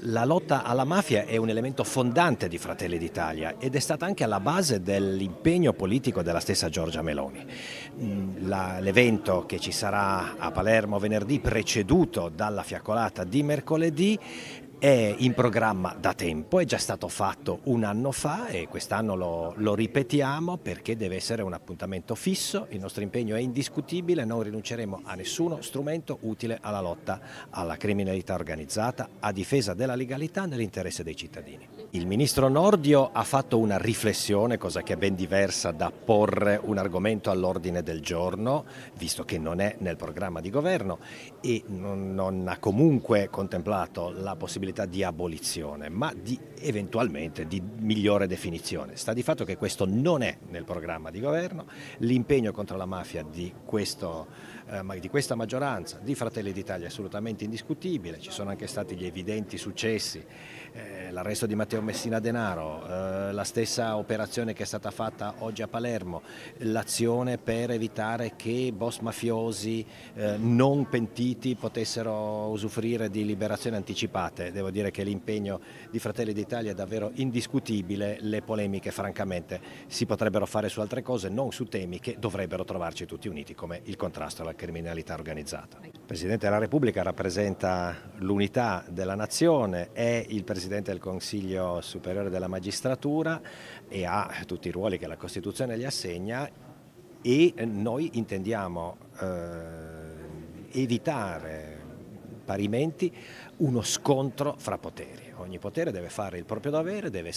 La lotta alla mafia è un elemento fondante di Fratelli d'Italia ed è stata anche alla base dell'impegno politico della stessa Giorgia Meloni. Mm, l'evento che ci sarà a Palermo venerdì preceduto dalla fiaccolata di mercoledì è in programma da tempo, è già stato fatto un anno fa e quest'anno lo, lo, ripetiamo perché deve essere un appuntamento fisso, il nostro impegno è indiscutibile, non rinunceremo a nessuno strumento utile alla lotta alla criminalità organizzata, a difesa della legalità nell'interesse dei cittadini. Il ministro Nordio ha fatto una riflessione, cosa che è ben diversa da porre un argomento all'ordine del giorno, visto che non è nel programma di governo e non, non ha comunque contemplato la possibilità possibilità di abolizione, ma di, eventualmente di migliore definizione. Sta di fatto che questo non è nel programma di governo, l'impegno contro la mafia di, questo, eh, di questa maggioranza, di Fratelli d'Italia è assolutamente indiscutibile, ci sono anche stati gli evidenti successi eh, l'arresto di Matteo Messina Denaro, eh, la stessa operazione che è stata fatta oggi a Palermo, l'azione per evitare che boss mafiosi eh, non pentiti potessero usufruire di liberazioni anticipate. Devo dire che l'impegno di Fratelli d'Italia è davvero indiscutibile, le polemiche francamente si potrebbero fare su altre cose, non su temi che dovrebbero trovarci tutti uniti come il contrasto alla criminalità organizzata. Il Presidente della Repubblica rappresenta l'unità della nazione, è il Presidente del Consiglio Superiore della Magistratura e ha tutti i ruoli che la Costituzione gli assegna e noi intendiamo eh, evitare parimenti uno scontro fra poteri. Ogni potere deve fare il proprio dovere, deve